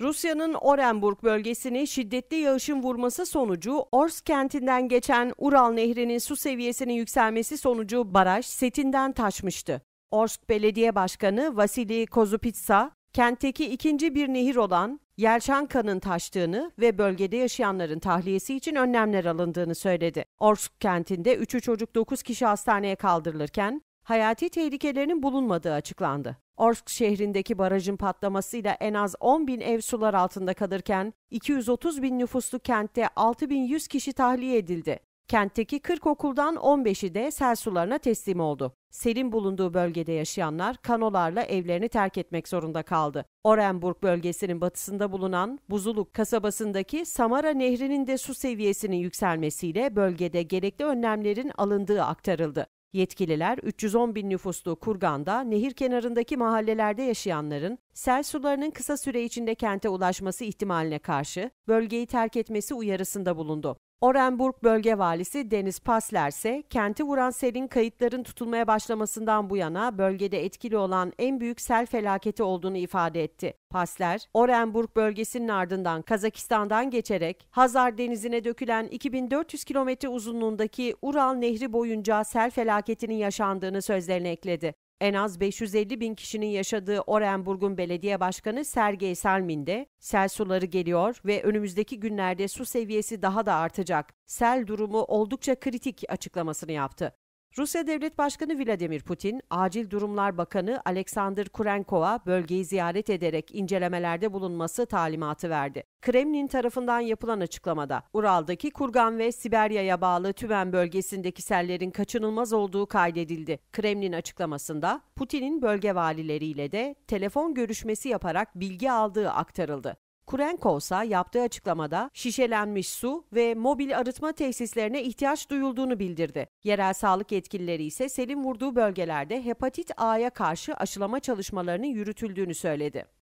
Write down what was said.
Rusya'nın Orenburg bölgesini şiddetli yağışın vurması sonucu Orsk kentinden geçen Ural Nehri'nin su seviyesinin yükselmesi sonucu baraj setinden taşmıştı. Orsk Belediye Başkanı Vasili Kozupitsa, kentteki ikinci bir nehir olan Yelçanka'nın taştığını ve bölgede yaşayanların tahliyesi için önlemler alındığını söyledi. Orsk kentinde 3'ü çocuk 9 kişi hastaneye kaldırılırken hayati tehlikelerinin bulunmadığı açıklandı. Orsk şehrindeki barajın patlamasıyla en az 10 bin ev sular altında kalırken 230 bin nüfuslu kentte 6100 kişi tahliye edildi. Kentteki 40 okuldan 15'i de sel sularına teslim oldu. Selin bulunduğu bölgede yaşayanlar kanolarla evlerini terk etmek zorunda kaldı. Orenburg bölgesinin batısında bulunan Buzuluk kasabasındaki Samara Nehri'nin de su seviyesinin yükselmesiyle bölgede gerekli önlemlerin alındığı aktarıldı. Yetkililer 310 bin nüfuslu Kurgan'da nehir kenarındaki mahallelerde yaşayanların Sel sularının kısa süre içinde kente ulaşması ihtimaline karşı bölgeyi terk etmesi uyarısında bulundu. Orenburg Bölge Valisi Deniz Pasler ise kenti vuran selin kayıtların tutulmaya başlamasından bu yana bölgede etkili olan en büyük sel felaketi olduğunu ifade etti. Pasler, Orenburg bölgesinin ardından Kazakistan'dan geçerek Hazar Denizi'ne dökülen 2400 kilometre uzunluğundaki Ural Nehri boyunca sel felaketinin yaşandığını sözlerine ekledi. En az 550 bin kişinin yaşadığı Orenburg'un belediye başkanı Sergey Salmin de sel suları geliyor ve önümüzdeki günlerde su seviyesi daha da artacak. Sel durumu oldukça kritik açıklamasını yaptı. Rusya Devlet Başkanı Vladimir Putin, Acil Durumlar Bakanı Alexander Kurenkov'a bölgeyi ziyaret ederek incelemelerde bulunması talimatı verdi. Kremlin tarafından yapılan açıklamada, Ural'daki Kurgan ve Siberya'ya bağlı Tümen bölgesindeki sellerin kaçınılmaz olduğu kaydedildi. Kremlin açıklamasında Putin'in bölge valileriyle de telefon görüşmesi yaparak bilgi aldığı aktarıldı. Kurenko ise yaptığı açıklamada şişelenmiş su ve mobil arıtma tesislerine ihtiyaç duyulduğunu bildirdi. Yerel sağlık yetkilileri ise selin vurduğu bölgelerde hepatit A'ya karşı aşılama çalışmalarının yürütüldüğünü söyledi.